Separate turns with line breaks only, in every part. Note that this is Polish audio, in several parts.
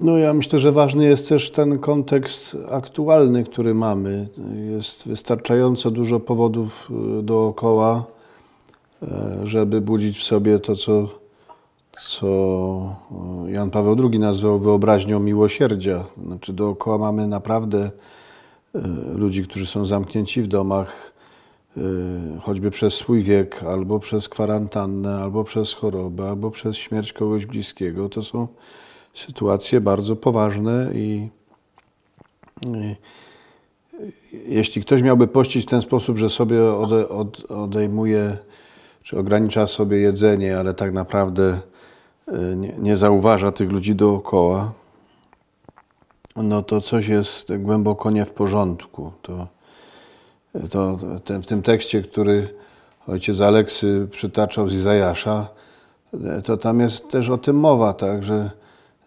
No ja myślę, że ważny jest też ten kontekst aktualny, który mamy. Jest wystarczająco dużo powodów y, dookoła, e, żeby budzić w sobie to, co, co y, Jan Paweł II nazwał wyobraźnią miłosierdzia. Znaczy dookoła mamy naprawdę y, ludzi, którzy są zamknięci w domach, choćby przez swój wiek, albo przez kwarantannę, albo przez chorobę, albo przez śmierć kogoś bliskiego. To są sytuacje bardzo poważne i, i jeśli ktoś miałby pościć w ten sposób, że sobie ode, od, odejmuje czy ogranicza sobie jedzenie, ale tak naprawdę y, nie, nie, zauważa tych ludzi dookoła, no to coś jest tak głęboko nie w porządku. To, to ten, w tym tekście, który ojciec Aleksy przytaczał z Izajasza, to tam jest też o tym mowa, tak, że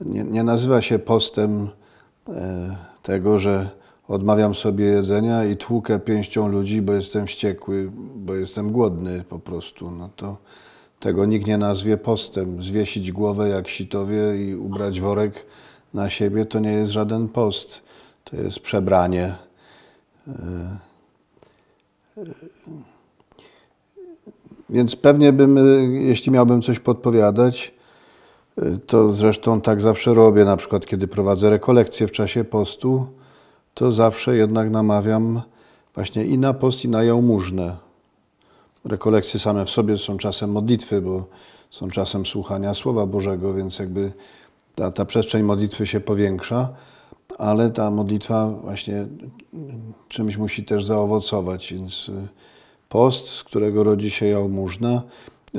nie, nie nazywa się postem e, tego, że odmawiam sobie jedzenia i tłukę pięścią ludzi, bo jestem wściekły, bo jestem głodny po prostu. No to tego nikt nie nazwie postem. Zwiesić głowę jak sitowie i ubrać worek na siebie to nie jest żaden post. To jest przebranie. E, e, więc pewnie bym, jeśli miałbym coś podpowiadać, to zresztą tak zawsze robię, na przykład kiedy prowadzę rekolekcje w czasie postu, to zawsze jednak namawiam właśnie i na post, i na jałmużnę. Rekolekcje same w sobie są czasem modlitwy, bo są czasem słuchania Słowa Bożego, więc jakby ta, ta przestrzeń modlitwy się powiększa, ale ta modlitwa właśnie czymś musi też zaowocować, więc y, post, z którego rodzi się jałmużna,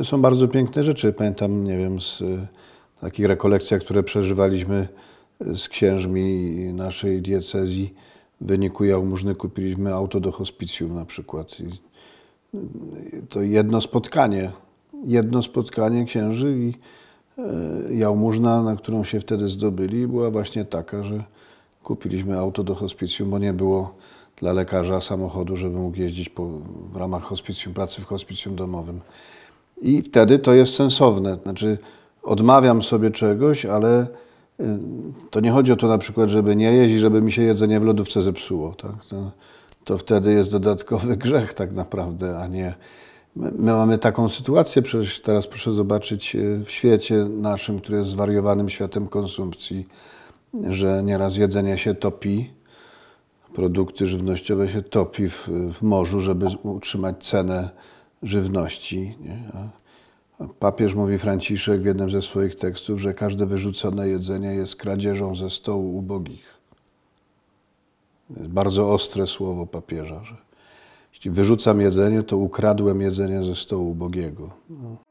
są bardzo piękne rzeczy. Pamiętam, nie wiem, z takich rekolekcjach, które przeżywaliśmy z księżmi naszej diecezji, w wyniku jałmużny kupiliśmy auto do hospicjum na przykład. I y, to jedno spotkanie, jedno spotkanie księży i y, jałmużna, na którą się wtedy zdobyli, była właśnie taka, że kupiliśmy auto do hospicjum, bo nie było dla lekarza samochodu, żeby mógł jeździć po, w ramach hospicjum, pracy w hospicjum domowym. I wtedy to jest sensowne. Znaczy, odmawiam sobie czegoś, ale y, to nie chodzi o to na przykład, żeby nie jeść i żeby mi się jedzenie w lodówce zepsuło. Tak? To, to wtedy jest dodatkowy grzech tak naprawdę, a nie... My, my mamy taką sytuację, przecież teraz proszę zobaczyć y, w świecie naszym, który jest zwariowanym światem konsumpcji, że nieraz jedzenie się topi, produkty żywnościowe się topi w, w morzu, żeby utrzymać cenę żywności. Nie? A Papież mówi Franciszek w jednym ze swoich tekstów, że każde wyrzucone jedzenie jest kradzieżą ze stołu ubogich. Jest bardzo ostre słowo papieża, że jeśli wyrzucam jedzenie, to ukradłem jedzenie ze stołu ubogiego. No.